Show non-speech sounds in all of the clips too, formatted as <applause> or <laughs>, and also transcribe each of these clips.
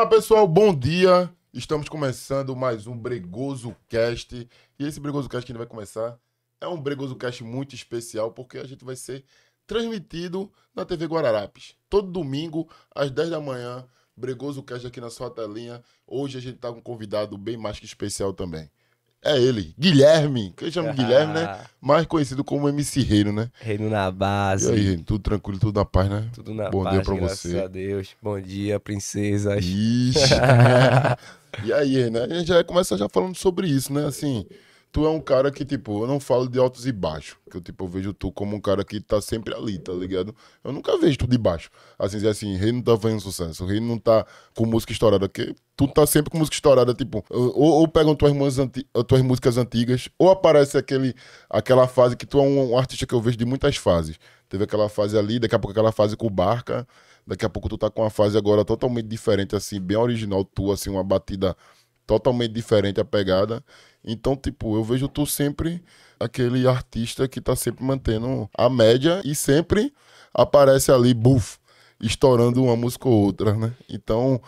Fala pessoal, bom dia. Estamos começando mais um Bregoso Cast. E esse Bregoso Cast que a gente vai começar é um Bregoso Cast muito especial porque a gente vai ser transmitido na TV Guararapes. Todo domingo às 10 da manhã, Bregoso Cast aqui na sua telinha. Hoje a gente está com um convidado bem mais que especial também. É ele, Guilherme, que eu chamo Guilherme, né? Ah. Mais conhecido como MC Reino, né? Reino na base. E aí, Reino, tudo tranquilo, tudo na paz, né? Tudo na Bom paz, dia pra graças você. a Deus. Bom dia, princesa. Ixi. <laughs> e aí, né? A gente já começa já falando sobre isso, né? Assim, tu é um cara que, tipo, eu não falo de altos e baixos. Que eu, tipo, eu vejo tu como um cara que tá sempre ali, tá ligado? Eu nunca vejo tu de baixo. Assim, dizer assim, rei não tá fazendo sucesso, rei não tá com música estourada. Que tu tá sempre com música estourada, tipo, ou, ou pegam tuas, anti, eh, tuas músicas antigas, ou aparece aquele, aquela fase que tu é um, um artista que eu vejo de muitas fases. Teve aquela fase ali, daqui a pouco aquela fase com o Barca, daqui a pouco tu tá com uma fase agora totalmente diferente, assim, bem original tua, assim, uma batida totalmente diferente a pegada. Então, tipo, eu vejo tu sempre aquele artista que tá sempre mantendo a média e sempre aparece ali, buf, estourando uma música ou outra, né? Então,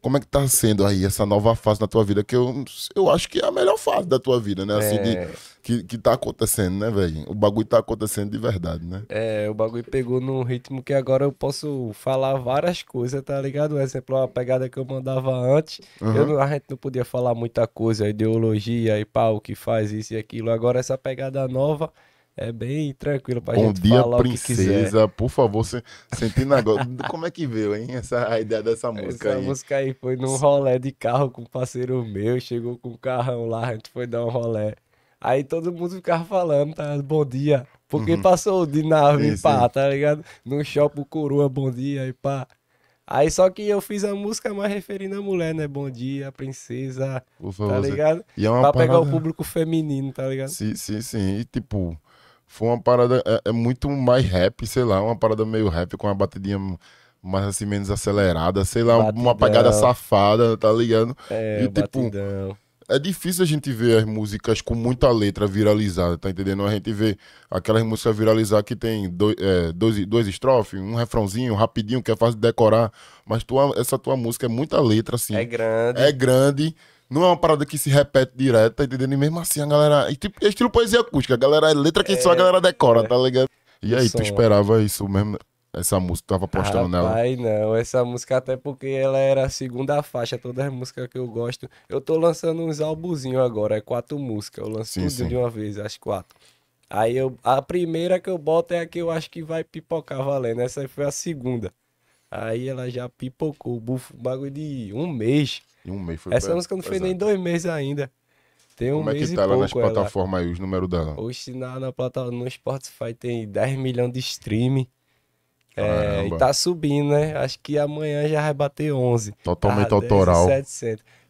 como é que tá sendo aí essa nova fase da tua vida? Que eu, eu acho que é a melhor fase da tua vida, né? Assim, é... de, que, que tá acontecendo, né, velho? O bagulho tá acontecendo de verdade, né? É, o bagulho pegou num ritmo que agora eu posso falar várias coisas, tá ligado? Um exemplo, uma pegada que eu mandava antes, uhum. eu, a gente não podia falar muita coisa, ideologia e pau, que faz isso e aquilo. Agora essa pegada nova é bem tranquilo pra Bom gente dia, falar princesa. Por favor, se, sentindo agora. Como é que veio, hein? Essa a ideia dessa música Essa aí. música aí foi num rolé de carro com um parceiro meu. Chegou com um carrão lá, a gente foi dar um rolé. Aí todo mundo ficava falando, tá? Bom dia. Porque uhum. passou de nave, sim, pá, sim. tá ligado? No shopping coroa, bom dia e pá. Aí só que eu fiz a música mais referindo a mulher, né? Bom dia, princesa. Por tá favor, tá ligado? E é uma pra parada... pegar o público feminino, tá ligado? Sim, sim, sim. E tipo, foi uma parada é, é, muito mais rap, sei lá, uma parada meio rap com uma batidinha mais assim, menos acelerada, sei lá, batidão. uma pegada safada, tá ligado? É, e tipo. É difícil a gente ver as músicas com muita letra viralizada, tá entendendo? A gente vê aquelas músicas viralizar que tem dois, é, dois, dois estrofes, um refrãozinho, rapidinho, que é fácil de decorar. Mas tua, essa tua música é muita letra, assim. É grande. É grande. Não é uma parada que se repete direto, tá entendendo? E mesmo assim a galera. E tipo, é estilo poesia acústica. A galera é letra que é, só a é, galera decora, é. tá ligado? E aí, tu esperava isso mesmo? Essa música, tava postando Rapaz, nela? Ai, não. Essa música, até porque ela era a segunda faixa, todas as músicas que eu gosto. Eu tô lançando uns albuzinhos agora, é quatro músicas. Eu lanço tudo sim. de uma vez, as quatro. Aí eu, a primeira que eu boto é a que eu acho que vai pipocar valendo. Essa foi a segunda. Aí ela já pipocou, bufo, bagulho de um mês. Em um mês foi Essa música não foi nem dois meses ainda. Tem um Como é que tá ela pouco, nas plataformas aí, os números dela? Hoje na, na plataforma no Spotify tem 10 milhões de stream. É, e tá subindo, né? Acho que amanhã já vai bater 11. Totalmente tá, autoral.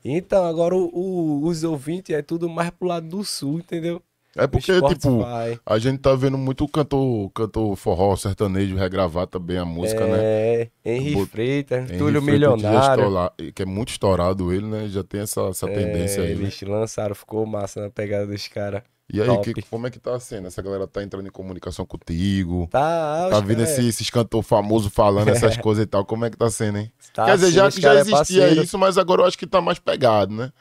Então, agora o, o, os ouvintes é tudo mais pro lado do sul, entendeu? É porque, tipo, a gente tá vendo muito cantor, cantor forró, sertanejo, regravar também a música, é, né? É, Henrique Bo... Freitas, Túlio Milionário. Estourar, que é muito estourado ele, né? Já tem essa, essa é, tendência é, aí. Eles né? lançaram, ficou massa na pegada dos caras. E aí, que, como é que tá sendo? Essa galera tá entrando em comunicação contigo? Tá, Tá vindo é esses cantor famoso falando essas <laughs> coisas e tal. Como é que tá sendo hein? Tá Quer dizer, assim, já, já é existia isso, mas agora eu acho que tá mais pegado, né?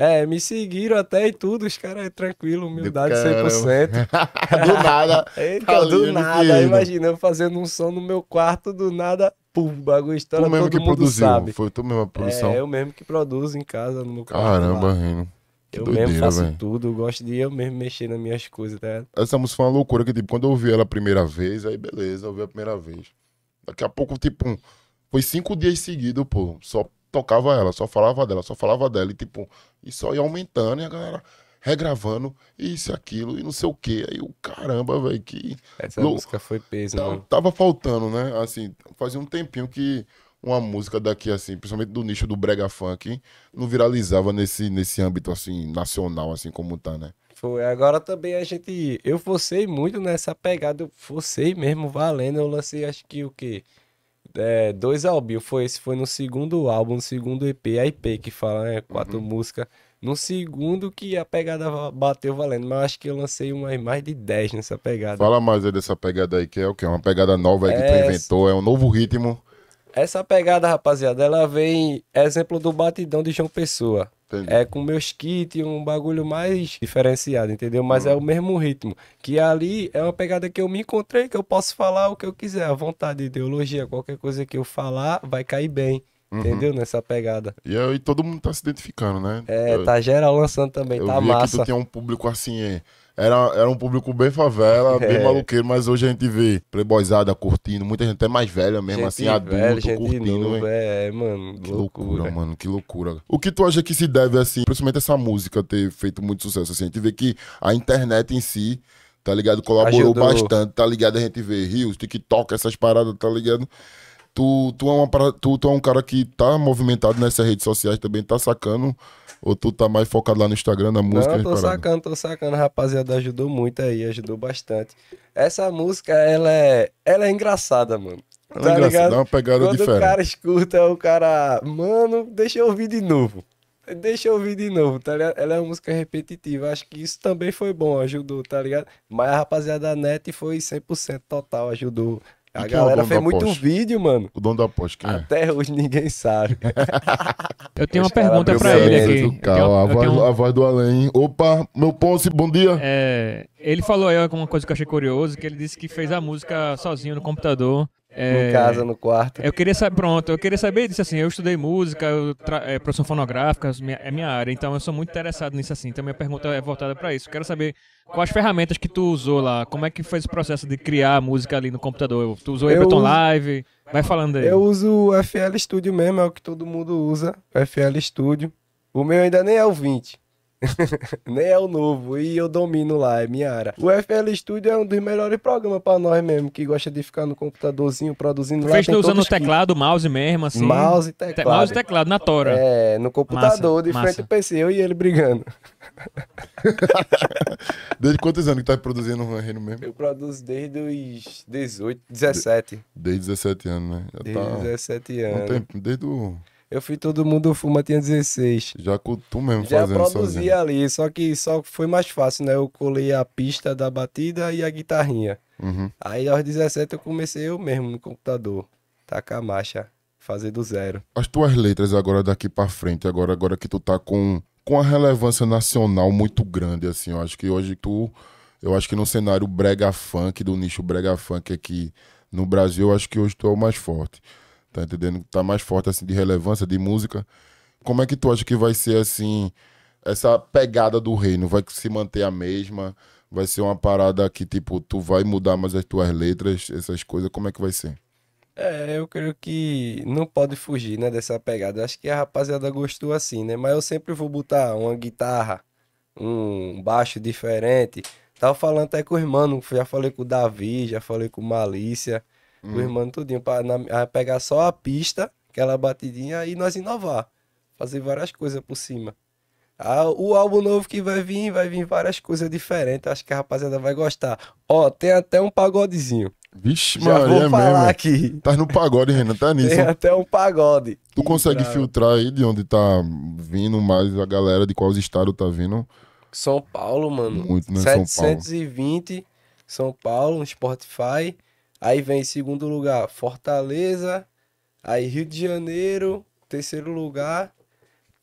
É, me seguiram até e tudo, os caras é tranquilo, humildade Caramba. 100%. <laughs> do nada. <laughs> então, tá do nada, imagina, eu fazendo um som no meu quarto, do nada, pum, bagulho estoura, tu mesmo que produziu, Foi tu mesmo a produção? É, eu mesmo que produzo em casa, no meu quarto. Caramba, Rino. Eu doideira, mesmo faço véio. tudo, gosto de eu mesmo mexer nas minhas coisas, tá? Essa música foi uma loucura, que tipo, quando eu ouvi ela a primeira vez, aí beleza, eu ouvi a primeira vez. Daqui a pouco, tipo, foi cinco dias seguidos, pô, só tocava ela, só falava dela, só falava dela. E tipo, e só ia aumentando e a galera regravando isso e aquilo e não sei o que. Aí o caramba, velho, que. Essa Lou... música foi peso, Não, mano. Tava faltando, né? Assim, fazia um tempinho que uma música daqui, assim, principalmente do nicho do Brega Funk, não viralizava nesse, nesse âmbito, assim, nacional, assim, como tá, né? Foi. Agora também a gente. Eu forcei muito nessa pegada, eu forcei mesmo valendo. Eu lancei, acho que o quê? é, dois albinhos. Foi esse, foi no segundo álbum, no segundo EP, a EP que fala, né? Quatro uhum. músicas. No segundo que a pegada bateu valendo, mas acho que eu lancei umas mais de 10 nessa pegada. Fala mais aí dessa pegada aí, que é o que? É uma pegada nova aí que tu é, inventou, é um novo ritmo. Essa pegada, rapaziada, ela vem exemplo do batidão de João Pessoa. Entendi. É com meus kits, um bagulho mais diferenciado, entendeu? Mas é uhum. é o mesmo ritmo. Que ali é uma pegada que eu me encontrei, que eu posso falar o que eu quiser, à vontade, ideologia, qualquer coisa que eu falar vai cair bem. Uhum. Entendeu? Nessa pegada. E aí todo mundo tá se identificando, né? É, eu, tá geral lançando também, eu tá vi massa. Que tu tem um público assim, é, era, era um público bem favela, <laughs> bem é. maluqueiro, mas hoje a gente vê playboyzada curtindo, muita gente até mais velha mesmo, gente assim, adulto, gente curtindo. Novo, é, é, mano, que loucura, loucura, mano, que loucura. O que tu acha que se deve, assim, principalmente essa música ter feito muito sucesso, assim, a gente vê que a internet em si tá ligado? Colaborou Ajudou. bastante, tá ligado? A gente vê rios, TikTok, essas paradas, tá ligado? tu, tu, é uma, tu, tu é um cara que tá movimentado nessas redes sociais também, tá sacando? Ou tu tá mais focado lá no Instagram, na música? Não, tô parada? sacando, tô sacando. A rapaziada ajudou muito aí, ajudou bastante. Essa música, ela é, ela é engraçada, mano. Ela tá é engraçada, ligado? dá é uma pegada Quando diferente. Quando o cara escuta, é o cara... Mano, deixa eu ouvir de novo. Deixa eu ouvir de novo, tá ligado? Ela é uma música repetitiva. Acho que isso também foi bom, ajudou, tá ligado? Mas a rapaziada da net foi 100% total, ajudou a é galera é fez muito Porsche? vídeo, mano. O dono da Porsche, quem é? Até é? hoje ninguém sabe. eu tenho uma pergunta pra ele aqui. Cara, a, voz, a, voz, do além. Opa, meu posse, bom dia. É, ele falou aí alguma coisa que eu achei curioso, que ele disse que fez a música sozinho no computador é, em casa, no quarto. Eu queria saber, pronto, eu queria saber disso assim. Eu estudei música, eu é, produção fonográfica, é minha área, então eu sou muito interessado nisso assim. Então minha pergunta é voltada para isso. Eu quero saber quais ferramentas que tu usou lá, como é que foi esse processo de criar a música ali no computador? Tu usou o Ableton uso, Live? Vai falando aí. Eu uso o FL Studio mesmo, é o que todo mundo usa, FL Studio. O meu ainda nem é o 20. <laughs> Nem é o novo, e eu domino lá, é minha área. O FL Studio é um dos melhores programas para nós mesmo, que gosta de ficar no computadorzinho produzindo tu lá. Fez usando o teclado, que... mouse mesmo, assim? Mouse e teclado. Te... mouse e teclado, na tora. É, no computador, massa, de massa. frente ao PC, eu e ele brigando. <laughs> desde quantos anos que tá produzindo o Reino mesmo? Eu produzo desde os 18, 17. De... desde 17 anos, né? Já desde tá... 17 anos. Um tempo, desde o... Eu fui Todo Mundo Fuma, tinha 16. Já tu mesmo Já fazendo produzia ali, só que só foi mais fácil, né? Eu colei a pista da batida e a guitarrinha. Uhum. Aí aos 17 eu comecei eu mesmo no computador, tacar marcha, fazer do zero. As tuas letras agora daqui para frente, agora agora que tu tá com com a relevância nacional muito grande assim, eu acho que hoje tu eu acho que no cenário brega funk do nicho brega funk aqui no Brasil, eu acho que hoje tu é o mais forte tá entendendo? Tá mais forte, assim, de relevância, de música. Como é que tu acha que vai ser, assim, essa pegada do reino? Vai se manter a mesma? Vai ser uma parada que, tipo, tu vai mudar mais as tuas letras, essas coisas? Como é que vai ser? É, eu creio que não pode fugir, né, dessa pegada. Acho que a rapaziada gostou assim, né? Mas eu sempre vou botar uma guitarra, um baixo diferente. Tava falando até com o irmão, já falei com o Davi, já falei com Malícia hum. o irmão tudinho, pra na, pegar só a pista, aquela batidinha, e nós inovar. Fazer várias coisas por cima. Ah, o álbum novo que vai vir, vai vir várias coisas diferentes. Acho que a rapaziada vai gostar. Ó, tem até um pagodezinho. Vixe, Já Maria, vou é falar mesmo. aqui. Tá no pagode, Renan, tá nisso. Tem até um pagode. Tu consegue filtrar aí de onde tá vindo mais a galera, de quais estados tá vindo? São Paulo, mano. Muito, né? 720, São Paulo, São Paulo no Spotify. Aí vem segundo lugar Fortaleza, aí Rio de Janeiro, terceiro lugar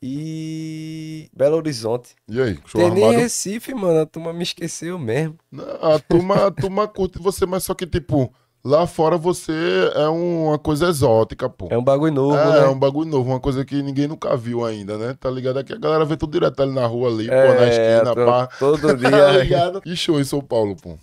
e Belo Horizonte. E aí? Show Tem armado? nem Recife, mano, a turma me esqueceu mesmo. Não, a turma, a turma curte você, mas só que tipo, lá fora você é uma coisa exótica, pô. É um bagulho novo, é, né? É um bagulho novo, uma coisa que ninguém nunca viu ainda, né? Tá ligado? Aqui a galera vê tudo direto ali na rua ali, é, pô, na é, esquina, tô, pá. Todo <laughs> dia. tá ligado? Que show em São Paulo, pô.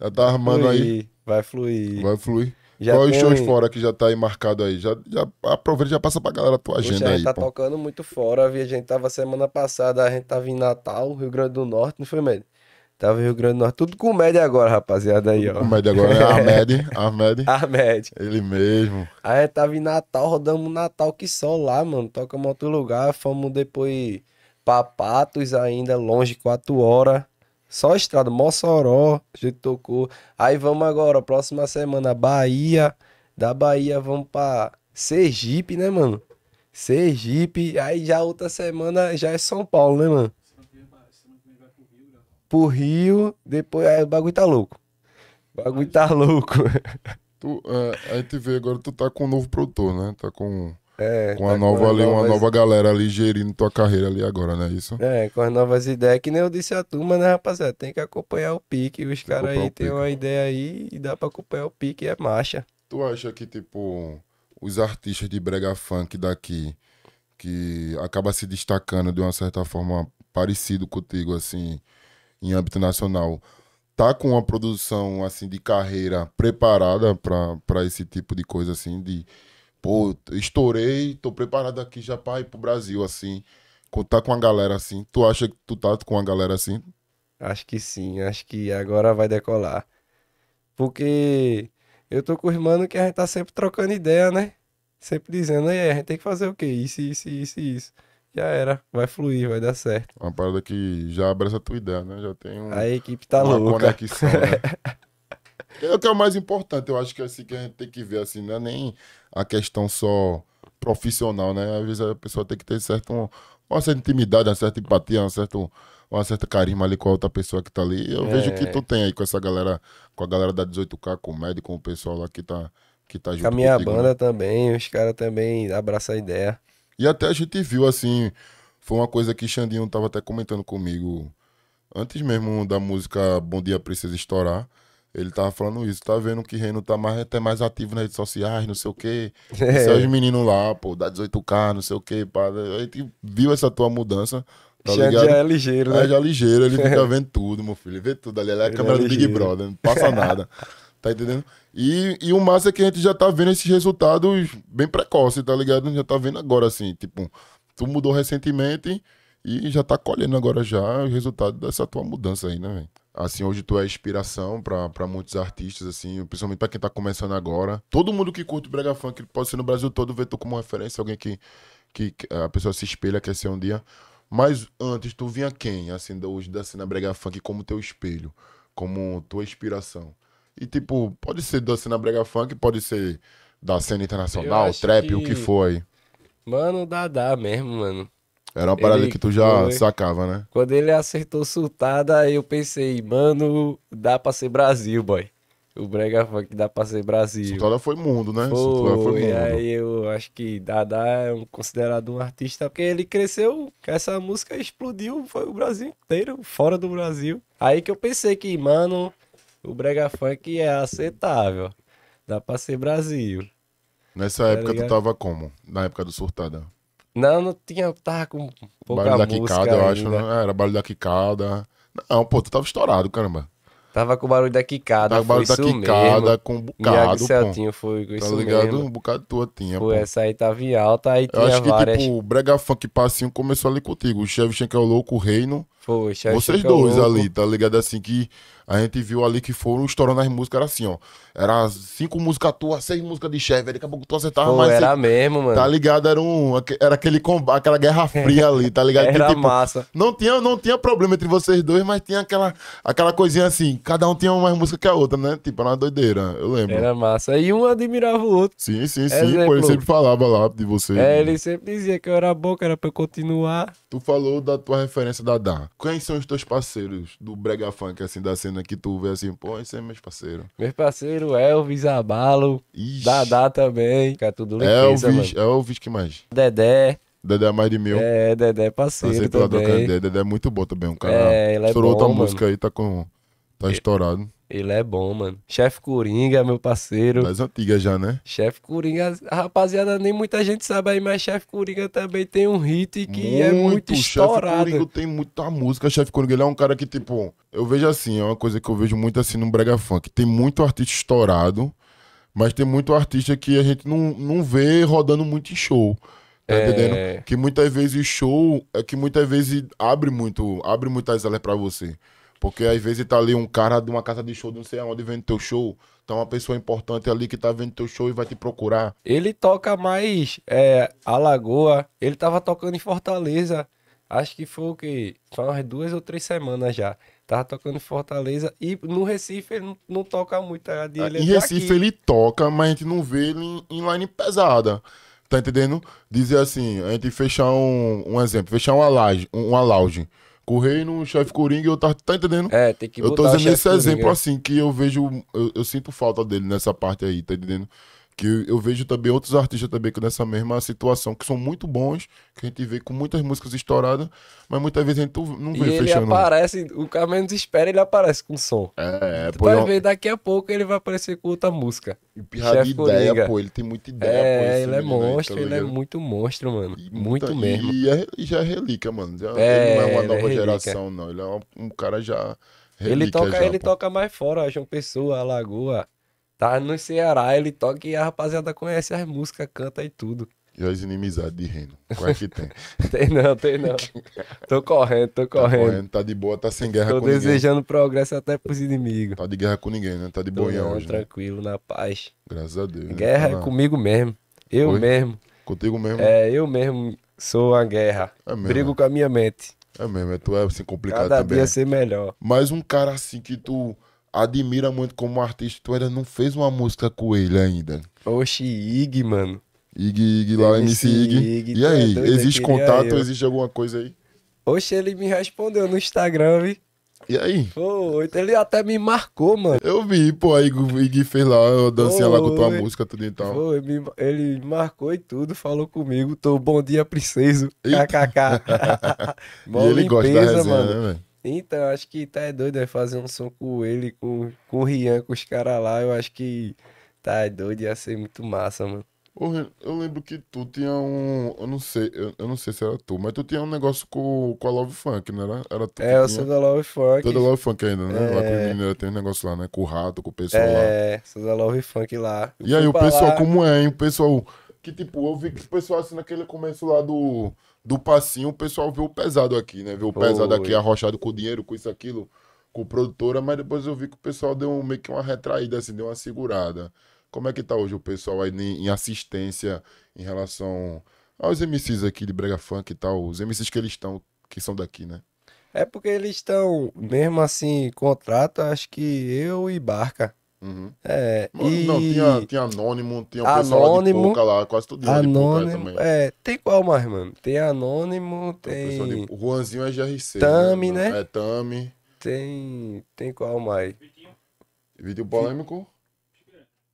Já tá armando Ui. aí. Vai fluir. Vai fluir. Já Qual tem... os shows fora que já tá aí marcado aí? Já, já aproveita já passa pra galera a tua agenda Poxa, aí. A gente tá pô. tocando muito fora. A gente tava semana passada, a gente tava em Natal, Rio Grande do Norte, não foi, mesmo? Tava em Rio Grande do Norte. Tudo com média agora, rapaziada. Aí, ó. Com média agora é <laughs> Ahmed. Ahmed. <laughs> Ahmed. Ele mesmo. Aí a gente tava em Natal, rodamos Natal que só lá, mano. Tocamos outro lugar. Fomos depois pra Patos ainda, longe, quatro horas. Só estrada, Mossoró, a gente tocou. Aí vamos agora, próxima semana, Bahia. Da Bahia vamos pra Sergipe, né, mano? Sergipe. Aí já outra semana já é São Paulo, né, mano? Pro Rio, depois. Aí o bagulho tá louco. O bagulho tá louco. Tu, é, aí te vê, agora tu tá com um novo produtor, né? Tá com é, com tá a nova com ali, novas... uma nova galera ali gerindo tua carreira ali agora, não é isso? É, com as novas ideias, que nem eu disse a turma, né, rapaziada? Tem que acompanhar o pique. Os caras aí têm uma ideia aí e dá pra acompanhar o pique, é marcha. Tu acha que, tipo, os artistas de brega funk daqui, que acaba se destacando de uma certa forma parecido contigo, assim, em âmbito nacional, tá com uma produção, assim, de carreira preparada para esse tipo de coisa, assim, de pô, estourei, tô preparado aqui já pra ir pro Brasil, assim, contar com a galera assim. Tu acha que tu tá com a galera assim? Acho que sim, acho que agora vai decolar. Porque eu tô com os mano que a gente tá sempre trocando ideia, né? Sempre dizendo, aí, a gente tem que fazer o quê? Isso, isso, isso, isso. Já era, vai fluir, vai dar certo. Uma parada que já abre essa tua ideia, né? Já tem um, a equipe tá uma louca. conexão, né? <laughs> É o que é o mais importante, eu acho que assim que a gente tem que ver, assim, não é nem a questão só profissional, né? Às vezes a pessoa tem que ter certo, uma certa intimidade, uma certa empatia, um certo, uma certa carisma ali com a outra pessoa que tá ali. Eu é. vejo que tu tem aí com essa galera, com a galera da 18K, com o médico, com o pessoal lá que tá, que tá junto. Com a minha contigo, banda né? também, os caras também abraçam a ideia. E até a gente viu, assim, foi uma coisa que Xandinho tava até comentando comigo antes mesmo da música Bom Dia Princesa estourar. Ele tava falando isso, tá vendo que Reno tá mais, até mais ativo nas redes sociais, não sei o quê. <laughs> É. os meninos lá, pô, dá 18K, não sei o quê. Pá. A gente viu essa tua mudança. Tá já, ligado? já é ligeiro, né? É, já é ligeiro, ele fica <laughs> vendo tudo, meu filho. Ele vê tudo ali. Ele é a ele câmera é do Big Brother, não passa nada. <laughs> tá entendendo? E, e o massa é que a gente já tá vendo esses resultados bem precoce, tá ligado? Já tá vendo agora, assim, tipo, tu mudou recentemente e já tá colhendo agora já o resultado dessa tua mudança aí, né, velho? Assim, hoje tu é inspiração para muitos artistas, assim, principalmente para quem tá começando agora. Todo mundo que curte brega funk, pode ser no Brasil todo, vê tu como referência, alguém que, que a pessoa se espelha, quer ser um dia. Mas antes, tu vinha quem, assim, hoje da cena brega funk como teu espelho, como tua inspiração? E, tipo, pode ser da cena brega funk, pode ser da cena internacional, trap, que... o que foi. Mano, dá dá mesmo, mano. Era uma parada ele, que tu já foi. sacava, né? Quando ele acertou surtada, eu pensei, mano, dá pra ser Brasil, boy. O Brega Funk dá pra ser Brasil. Surtada foi mundo, né? Foi, foi mundo. E aí eu acho que Dada é um, considerado um artista, porque ele cresceu, essa música explodiu, foi o Brasil inteiro, fora do Brasil. Aí que eu pensei que, mano, o Brega Funk é aceitável. Dá pra ser Brasil. Nessa tá época ligado? tu tava como? Na época do Surtada? Não, não tinha. Tava com pouca barulho da quicada, eu acho. Né? Era barulho da quicada. Não, pô, tu tava estourado, caramba. Tava com barulho da quicada, tava com barulho da quicada, mesmo. com um bocado, Celtinho foi com tá isso ligado? Mesmo. Um bocado tua tinha, pô. pô. Essa aí tava em alta, aí eu tinha tipo, várias... Eu acho que, várias... tipo, o brega funk passinho começou ali contigo. O Chevy que é o louco, o reino... Vocês dois louco. ali, tá ligado? Assim que a gente viu ali que foram estourando as músicas, era assim, ó. Era cinco músicas tuas, seis músicas de chefe. Daqui a pouco tu acertava Pô, mais. Era mesmo, mano. Tá ligado? Era, um, era aquele combate, aquela guerra fria ali, tá ligado? <laughs> era que, tipo, massa. Não tinha, não tinha problema entre vocês dois, mas tinha aquela, aquela coisinha assim. Cada um tinha uma música que a outra, né? Tipo, era uma doideira, eu lembro. Era massa. E um admirava o outro. Sim, sim, é sim. Exemplo, Pô, ele sempre falava lá de vocês. É, né? ele sempre dizia que eu era bom, que era pra eu continuar. Tu falou da tua referência da Dan. Quem são os teus parceiros do Brega Funk, assim, da cena que tu vê assim, pô, esse é meus parceiros? Meus parceiros, Elvis, Abalo, Ixi. Dadá também, fica é tudo limpeza, Elvis, mano. Elvis, que mais? Dedé. Dedé é mais de mil. É, Dedé é parceiro também. Dedé é muito bom também, um cara. É, ele é Estourou bom, outra mano. música aí, tá com... Tá estourado. Ele é bom, mano. Chefe Coringa, meu parceiro. Mais antiga já, né? Chefe Coringa, rapaziada, nem muita gente sabe aí, mas Chefe Coringa também tem um hit que muito, é muito estourado. Chefe Coringa tem muita música. Chefe Coringa, ele é um cara que, tipo, eu vejo assim, é uma coisa que eu vejo muito assim no Brega Funk. Tem muito artista estourado, mas tem muito artista que a gente não, não vê rodando muito em show. Tá é... entendendo? Que muitas vezes show é que muitas vezes abre muito, abre muitas alas para você. Porque às vezes tá ali um cara de uma casa de show, não sei aonde, vendo teu show. Tá uma pessoa importante ali que tá vendo teu show e vai te procurar. Ele toca mais é, Lagoa. Ele tava tocando em Fortaleza. Acho que foi o que? Foi umas duas ou três semanas já. Tava tocando em Fortaleza. E no Recife ele não, não toca muito. Tá? Ele em é Recife aqui. ele toca, mas a gente não vê ele em, em line pesada. Tá entendendo? Dizer assim, a gente fechar um, um exemplo, fechar uma laje, uma lounge. Correio no chefe Coringa, eu tá, tá entendendo? É, tem que Eu tô usando esse Coringa. exemplo assim, que eu vejo, eu, eu, sinto falta dele nessa parte aí, tá entendendo? que eu vejo também outros artistas também que nessa mesma situação, que são muito bons, que a gente vê com muitas músicas estouradas, mas muitas vezes a gente não vê e fechando. ele aparece, o cara menos espera, ele aparece com som. É, tu pô. Vai ver, daqui a pouco ele vai aparecer com outra música. E pirra de ideia, pô, ele tem muita ideia, é, pô, ele é tá monstro, tá ele é muito monstro, mano. E muito mesmo. E, é, já é relíquia, mano. Já, é, ele não é uma é nova é geração, não. Ele é um, um cara já... Relíquia ele toca, já, ele toca mais fora, João Pessoa, Alagoa. Tá no Ceará, ele toca e a rapaziada conhece as músicas, canta e tudo. E as inimizades de reino? Qual é que tem? <laughs> tem não, tem não. Tô correndo, tô tá correndo. Tá, correndo, tá de boa, tá sem guerra tô com ninguém. Tô desejando progresso até pros inimigos. Tá de guerra com ninguém, né? Tá de boinha não, hoje. Né? tranquilo, na paz. Graças a Deus. Né? Guerra né? é comigo mesmo. Eu Oi? mesmo. Contigo mesmo? É, eu mesmo sou a guerra. É mesmo. Brigo com a minha mente. É mesmo, é tu é assim complicado Cada também. Cada dia ser melhor. Mas um cara assim que tu admira muito como artista, tu ainda não fez uma música com ele ainda. Oxi, Ig, mano. Ig, Ig, lá, MC, Ig. Ig. E é aí, é existe contato, eu. existe alguma coisa aí? Oxe, ele me respondeu no Instagram, vi. E aí? Pô, ele até me marcou, mano. Eu vi, pô, aí o Ig fez lá, eu dancei lá com tua ele... música, tudo e tal. Pô, ele me, ele marcou e tudo, falou comigo, tô bom dia, preciso, kkk. <laughs> e ele limpeza, gosta da resenha, né, mano. né, velho? Então, acho que tá é doido é fazer um som com ele, com, com o Rian, com os caras lá. Eu acho que tá é doido, ia ser muito massa, mano. Eu lembro que tu tinha um. Eu não sei, eu, não sei se era tu, mas tu tinha um negócio com, com a Love Funk, não era? era tu, é, eu sou da Love Funk. Tu é da Love Funk ainda, né? É. Lá com o menino tem um negócio lá, né? Com o rato, com o pessoal é, lá. É, sou da Love Funk lá. e aí, o pessoal, lá... como é, hein? O pessoal. Que tipo, eu vi que o pessoal assim naquele começo lá do do passinho, o pessoal vê o pesado aqui, né? Vê o pesado Oi. aqui arrochado com dinheiro, com isso, aquilo, com produtora, mas depois eu vi que o pessoal deu meio que uma retraída, assim, deu uma segurada. Como é que tá hoje o pessoal aí em, em assistência em relação aos MCs aqui de Brega Funk e tal, os MCs que eles estão, que são daqui, né? É porque eles estão, mesmo assim, contrato, acho que eu e Barca. Uhum. É, Mano, e... Não, tinha, Anônimo, tinha o pessoal de Pouca lá, quase tudo Anônimo, de é, tem qual mais, mano? Tem Anônimo, tem... tem... De... O Juanzinho é GRC. Né, Tami, né? né? É, Tami. Tem, tem qual mais? Vídeo polêmico?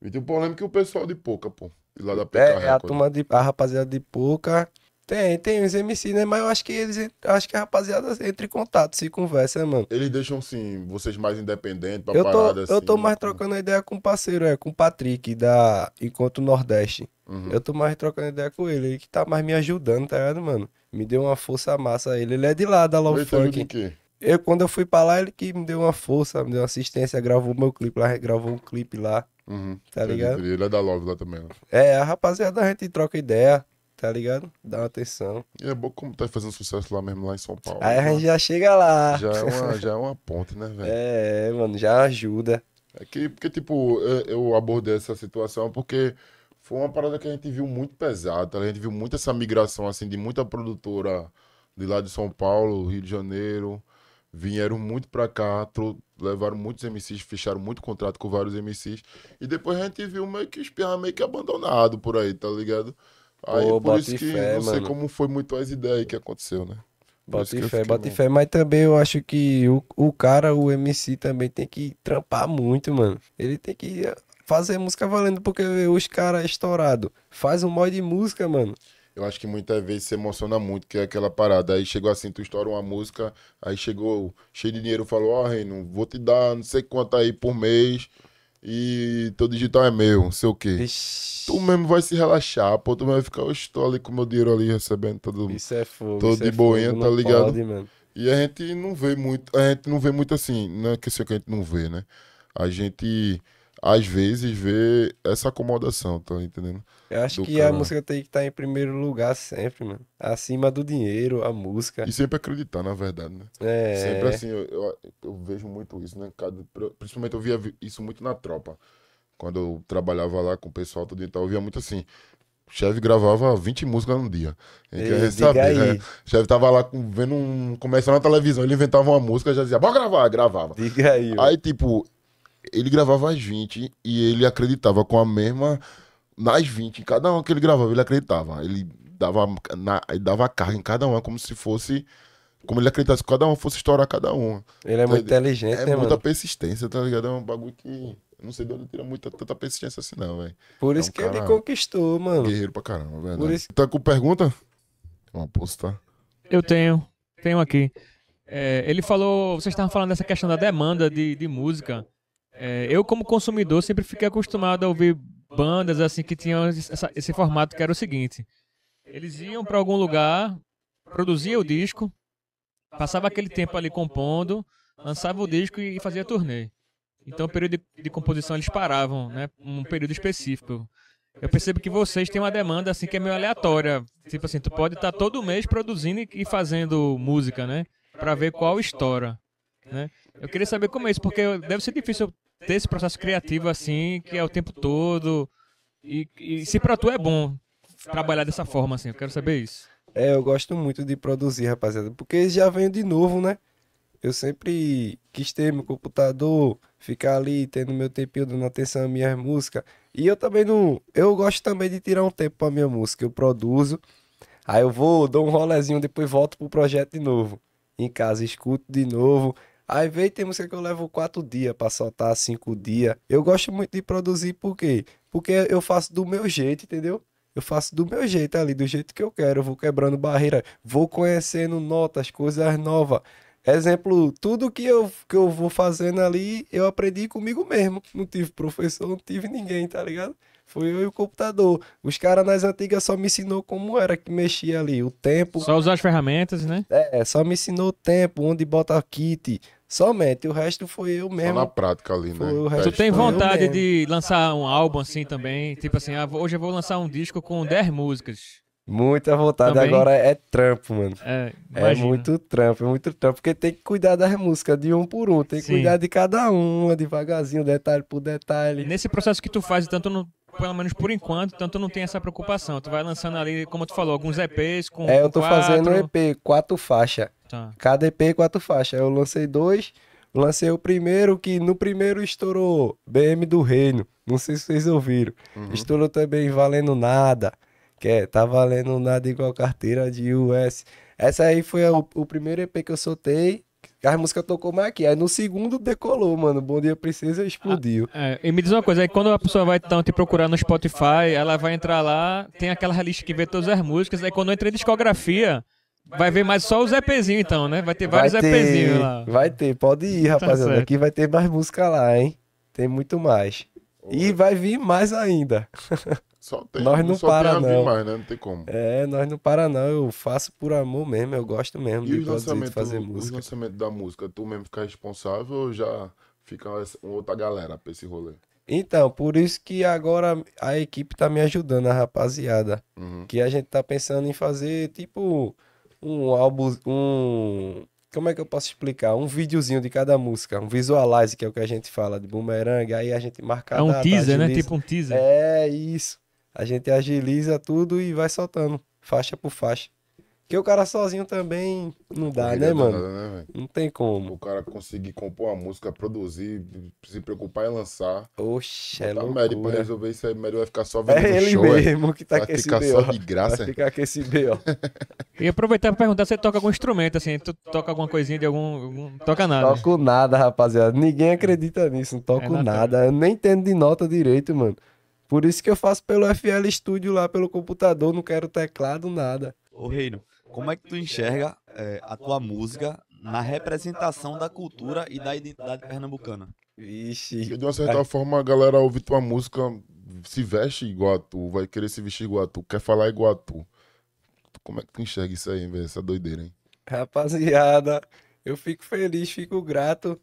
Vídeo polêmico e o pessoal de Pouca, pô. De lá da PK É, é Record. a turma de... A rapaziada de Pouca tem, tem os MC, né? Mas eu acho que eles, acho que a rapaziada entra em contato, se conversa, né, mano? Eles deixam, assim, vocês mais independentes pra eu tô, parada, assim. Eu tô assim, mais trocando ideia com o parceiro, é, com o Patrick, da Encontro Nordeste. Uhum. Eu tô mais trocando ideia com ele, ele que tá mais me ajudando, tá ligado, mano? Me deu uma força massa ele. Ele é de lá, da Love é Funk. Ele eu, quando eu fui pra lá, ele que me deu uma força, me deu uma assistência, gravou meu clipe lá, gravou um clipe lá. Uhum. Tá ligado? Ele é da Love lá também. Né? É, a rapaziada, a gente troca ideia tá ligado? Dá uma atenção. E é bom como tá fazendo sucesso lá mesmo, lá em São Paulo. Aí a né? gente já chega lá. Já é uma, já é uma ponte, né, velho? É, mano, já ajuda. É que, porque, tipo, eu abordei essa situação porque foi uma parada que a gente viu muito pesada. Tá a gente viu muito essa migração, assim, de muita produtora de lá de São Paulo, Rio de Janeiro. Vieram muito pra cá, levaram muitos MCs, fecharam muito contrato com vários MCs. E depois a gente viu meio que espirrar meio que abandonado por aí, tá ligado? Aí Pô, por isso que fé, não sei como foi muito as ideias que aconteceu, né? Bote fé, fé, mas também eu acho que o, o cara, o MC, também tem que trampar muito, mano. Ele tem que fazer música valendo, porque os caras estourado faz um mod de música, mano. Eu acho que muitas vezes se emociona muito, que é aquela parada. Aí chegou assim, tu estoura uma música, aí chegou cheio de dinheiro, falou, ó, oh, Reino, vou te dar não sei quanto aí por mês e teu digital é meu, não sei o quê. Ixi. Tu mesmo vai se relaxar, pô, tu vai ficar, eu estou ali com meu dinheiro ali recebendo todo. Isso é fogo. Todo de é boinha, tá ligado? Pode, e a gente não vê muito, a gente não vê muito assim, não é questão é que a gente não vê, né? A gente às vezes, ver essa acomodação, tá entendendo? Eu acho do que cara. a música tem que estar tá em primeiro lugar sempre, mano. Acima do dinheiro, a música. E sempre acreditar, na verdade, né? É. Sempre assim, eu, eu, eu vejo muito isso, né? Cada, principalmente eu via isso muito na tropa. Quando eu trabalhava lá com o pessoal, todo e tal, eu via muito assim. O chefe gravava 20 músicas no dia. Ei, que saber, né? O chefe tava lá vendo um começando na televisão, ele inventava uma música, já dizia, bora gravar, gravava. Diga aí. Aí, tipo, ele gravava as 20 e ele acreditava com a mesma. Nas 20, em cada uma que ele gravava, ele acreditava. Ele dava, na, ele dava carga em cada uma, como se fosse. Como ele acreditasse que cada uma fosse estourar cada uma. Ele é muito então, inteligente, é, né, É muita mano? persistência, tá ligado? É um bagulho que. Não sei de onde tira muita, tanta persistência assim, não, velho. Por é isso é um que cara... ele conquistou, mano. Guerreiro pra caramba, é velho. isso... Tá com pergunta? Uma aposta. Tá? Eu tenho. Tenho aqui. É, ele falou. Vocês estavam falando dessa questão da demanda de, de música. É, eu, como consumidor, sempre fiquei acostumado a ouvir bandas assim que tinham essa, esse formato que era o seguinte: eles iam para algum lugar, produzia o disco, passava aquele tempo ali compondo, lançava o disco e fazia turnê. Então, o período de, de composição eles paravam, né? Um período específico. Eu percebo que vocês têm uma demanda assim que é meio aleatória. Tipo assim, tu pode estar tá todo mês produzindo e fazendo música, né? Para ver qual estoura, né? Eu queria saber como é isso, porque deve ser difícil ter esse processo criativo assim, que é o tempo todo. E, e se para tu é bom trabalhar dessa forma, assim, eu quero saber isso. É, eu gosto muito de produzir, rapaziada, porque já venho de novo, né? Eu sempre quis ter meu computador, ficar ali tendo meu tempinho, dando atenção à minha música. E eu também não. Eu gosto também de tirar um tempo pra minha música. Eu produzo, aí eu vou, dou um rolezinho, depois volto pro projeto de novo. Em casa, escuto de novo. Aí vem tem música que eu levo quatro dias para soltar, cinco dias. Eu gosto muito de produzir, por quê? Porque eu faço do meu jeito, entendeu? Eu faço do meu jeito ali, do jeito que eu quero. Eu vou quebrando barreira, vou conhecendo notas, coisas novas. Exemplo, tudo que eu, que eu vou fazendo ali, eu aprendi comigo mesmo. Não tive professor, não tive ninguém, tá ligado? Foi eu e o computador. Os caras nas antigas só me ensinou como era que mexia ali, o tempo. Só usar as ferramentas, né? É, só me ensinou o tempo, onde bota kit, Somente, o resto foi eu mesmo. Só na prática ali, né? foi né? Tu tem vontade de lançar um álbum assim também? Tipo assim, ah, hoje eu vou lançar um disco com 10 músicas. Muita vontade também... agora é trampo, mano. É, é, muito trampo, é muito trampo. Porque tem que cuidar das músicas de um por um, tem que Sim. cuidar de cada uma, devagarzinho, detalhe por detalhe. Nesse processo que tu faz, tanto no, pelo menos por enquanto, tanto não tem essa preocupação. Tu vai lançando ali, como tu falou, alguns EPs com. É, eu tô quatro... fazendo um EP, quatro faixas. Tá. Cada EP quatro faixas. Eu lancei dois. Lancei o primeiro, que no primeiro estourou BM do Reino. Não sei se vocês ouviram. Uhum. Estourou também Valendo Nada. Que é, tá valendo nada igual carteira de US. Essa aí foi a, o primeiro EP que eu soltei. As músicas tocou mais aqui. Aí no segundo decolou, mano. Bom Dia Princesa explodiu. Ah, é. E me diz uma coisa, aí quando a pessoa vai então, te procurar no Spotify, ela vai entrar lá, tem aquela lista que vê todas as músicas, aí quando entra em discografia, Vai ver mais só os EPzinhos então, né? Vai ter vários Zé ter, lá. Vai ter, pode ir, tá rapaziada. Tá Aqui vai ter mais música lá, hein? Tem muito mais. E vai vir mais ainda. Só <laughs> tem, nós não, não para não. Mais, né? Não tem como. É, nós não para não. Eu faço por amor mesmo, eu gosto mesmo e de produzir, de fazer música. E o lançamento da música, tu mesmo ficar responsável ou já fica outra galera pra esse rolê? Então, por isso que agora a equipe tá me ajudando, a rapaziada. Uhum. Que a gente tá pensando em fazer, tipo, um álbum, um como é que eu posso explicar? Um videozinho de cada música, um visualize, que é o que a gente fala de boomerang, aí a gente marca. É um teaser, né? Tipo um teaser. É isso. A gente agiliza tudo e vai soltando, faixa por faixa. Porque o cara sozinho também não dá, né, é mano? Nada, né, não tem como. O cara conseguir compor a música, produzir, se preocupar em lançar. Oxe, é loucura. Média pra né? resolver isso aí, vai ficar só é vendo É ele show, é. mesmo que tá vai ficar Só de graça. Vai ficar com <laughs> e aproveitar pra perguntar se você toca algum instrumento, assim, tu toca alguma coisinha de algum... algum... Toca nada. Toco nada, rapaziada. Ninguém acredita nisso, não toco é nada. Eu nem entendo de nota direito, mano. Por isso que eu faço pelo FL Studio lá, pelo computador, não quero teclado, nada. Ô, Reino, como é que tu enxerga é, a tua música na representação da cultura e da identidade pernambucana? Vixe. De uma certa forma, a galera ouve tua música, se veste igual a tu, vai querer se vestir igual a tu, quer falar igual a tu. Como é que tu enxerga isso aí, velho? Essa doideira, hein? Rapaziada, eu fico feliz, fico grato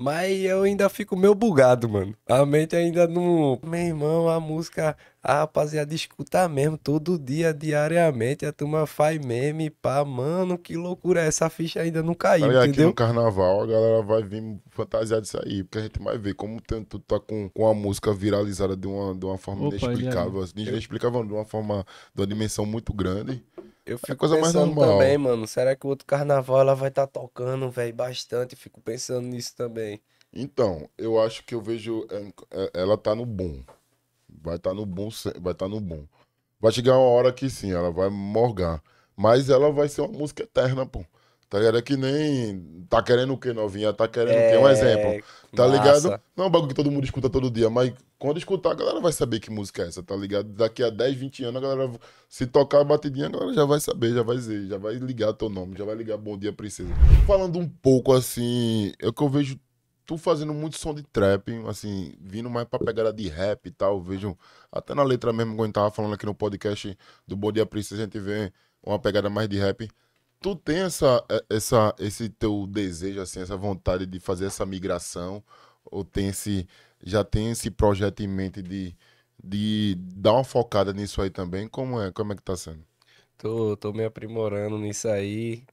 mas eu ainda fico meio bugado, mano. A mente ainda não. Meu irmão, a música, a rapaziada escuta mesmo, todo dia, diariamente. A turma faz meme, pá, mano, que loucura. Essa ficha ainda não caiu, aí, entendeu? aqui no carnaval a galera vai vir fantasiar disso aí, porque a gente vai ver como tanto tá com, com a música viralizada de uma, de uma forma Opa, inexplicável. Já... Assim. Inexplicável, de uma forma, de uma dimensão muito grande. Eu fico é coisa pensando mais normal. também, mano. Será que o outro carnaval ela vai estar tá tocando, velho, bastante? Fico pensando nisso também. Então, eu acho que eu vejo. É, é, ela tá no boom. Vai estar tá no boom, vai estar tá no boom. Vai chegar uma hora que sim, ela vai morgar. Mas ela vai ser uma música eterna, pô. Tá ligado? É que nem tá querendo o quê, novinha? Tá querendo é... o que? Um exemplo. Tá Massa. ligado? Não é um bagulho que todo mundo escuta todo dia, mas quando escutar, a galera vai saber que música é essa, tá ligado? Daqui a 10, 20 anos, a galera, se tocar a batidinha, a galera já vai saber, já vai dizer, já vai ligar teu nome, já vai ligar Bom Dia Princesa. Falando um pouco assim, é que eu vejo tu fazendo muito som de trap, assim, vindo mais pra pegada de rap e tal, vejo até na letra mesmo, quando a gente tava falando aqui no podcast do Bom Dia Princesa, a gente vê uma pegada mais de rap tu tem essa, é, essa, esse teu desejo, assim, essa vontade de fazer essa migração? Ou tem esse, já tem esse projeto em mente de, de dar uma focada nisso aí também? Como é, como é que tá sendo? Tô, tô me aprimorando nisso aí.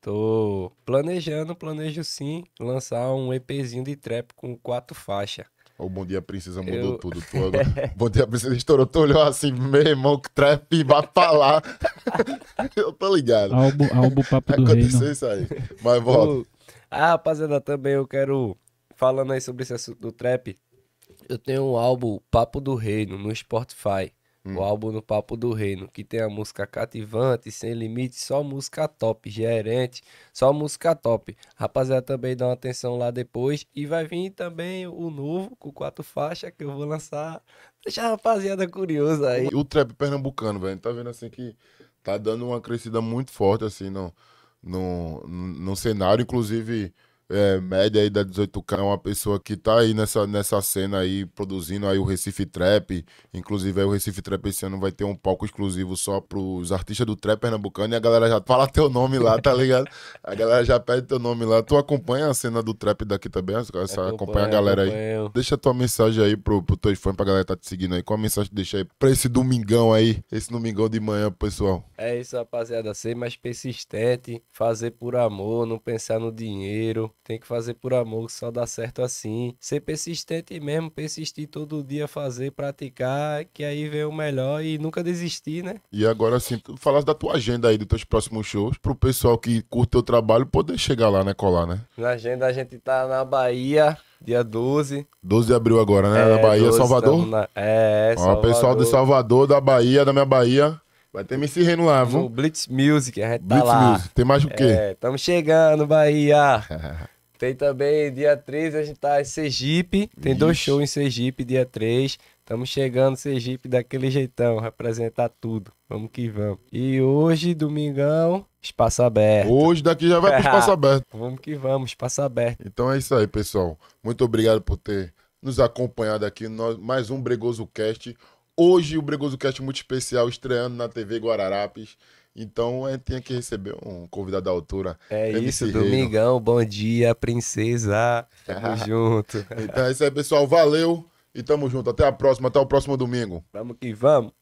Tô planejando, planejo sim, lançar um EPzinho de trap com quatro faixas. O Bom Dia Princesa mudou eu... tudo. agora... <laughs> Bom Dia Princesa estourou. Tu olhou assim, meu irmão, que trap, vai pra lá. <laughs> eu tô ligado. Albo, albo papo do Aconteceu reino. isso aí. Mas volta. Ah, rapaziada, também eu quero... Falando aí sobre esse assunto do trap, eu tenho um álbum, Papo do Reino, no Spotify. Hum. O álbum No Papo do Reino, que tem a música cativante, sem limite, só música top, gerente, só música top. Rapaziada, também dá uma atenção lá depois. E vai vir também o novo, com quatro faixas, que eu vou lançar. Deixa a rapaziada curiosa aí. E o trap pernambucano, velho, tá vendo assim que tá dando uma crescida muito forte, assim, no, no, no cenário, inclusive é, média aí da 18K, é uma pessoa que tá aí nessa, nessa cena aí, produzindo aí o Recife Trap. Inclusive aí o Recife Trap esse ano vai ter um palco exclusivo só pros artistas do Trap Pernambucano e a galera já fala teu nome lá, tá ligado? A galera já pede teu nome lá. Tu acompanha a cena do Trap daqui também? Essa, acompanha a galera aí. Deixa tua mensagem aí pro, pro teu fã, pra galera que tá te seguindo aí. Qual a mensagem deixa aí pra esse domingão aí, esse domingão de manhã, pessoal? É isso, rapaziada. Ser mais persistente, fazer por amor, não pensar no dinheiro tem que fazer por amor, só dá certo assim. Ser persistente mesmo, persistir todo dia, fazer, praticar, que aí vem o melhor e nunca desistir, né? E agora sim, tu falaste da tua agenda aí, dos teus próximos shows, pro pessoal que curte o trabalho poder chegar lá, né, colar, né? Na agenda a gente tá na Bahia, dia 12. 12 de abril agora, né? É, na Bahia, 12, Salvador? Na... É, Ó, Salvador. pessoal de Salvador, da Bahia, da minha Bahia. Vai ter MC Reno lá, viu? O Blitz Music, a gente tá Blitz tá lá. Music. Tem mais o quê? É, tamo chegando, Bahia. <laughs> Tem também dia 3, a gente tá em Sergipe. Tem dois shows em Sergipe, dia 3. Estamos chegando Sergipe daquele jeitão, representar tudo. Vamos que vamos. E hoje, domingão, espaço aberto. Hoje daqui já vai pro espaço <laughs> aberto. vamos que vamos, espaço aberto. Então é isso aí, pessoal. Muito obrigado por ter nos acompanhado aqui no mais um Bregoso Cast. Hoje o Bregoso Cast muito especial estreando na TV Guararapes. Então a tinha que receber um convidado da altura. É MC isso, Reino. Domingão, bom dia, princesa. <laughs> Tamo junto. Então é isso aí, pessoal. Valeu e tamo junto. Até a próxima, até o próximo domingo. Vamos que vamos.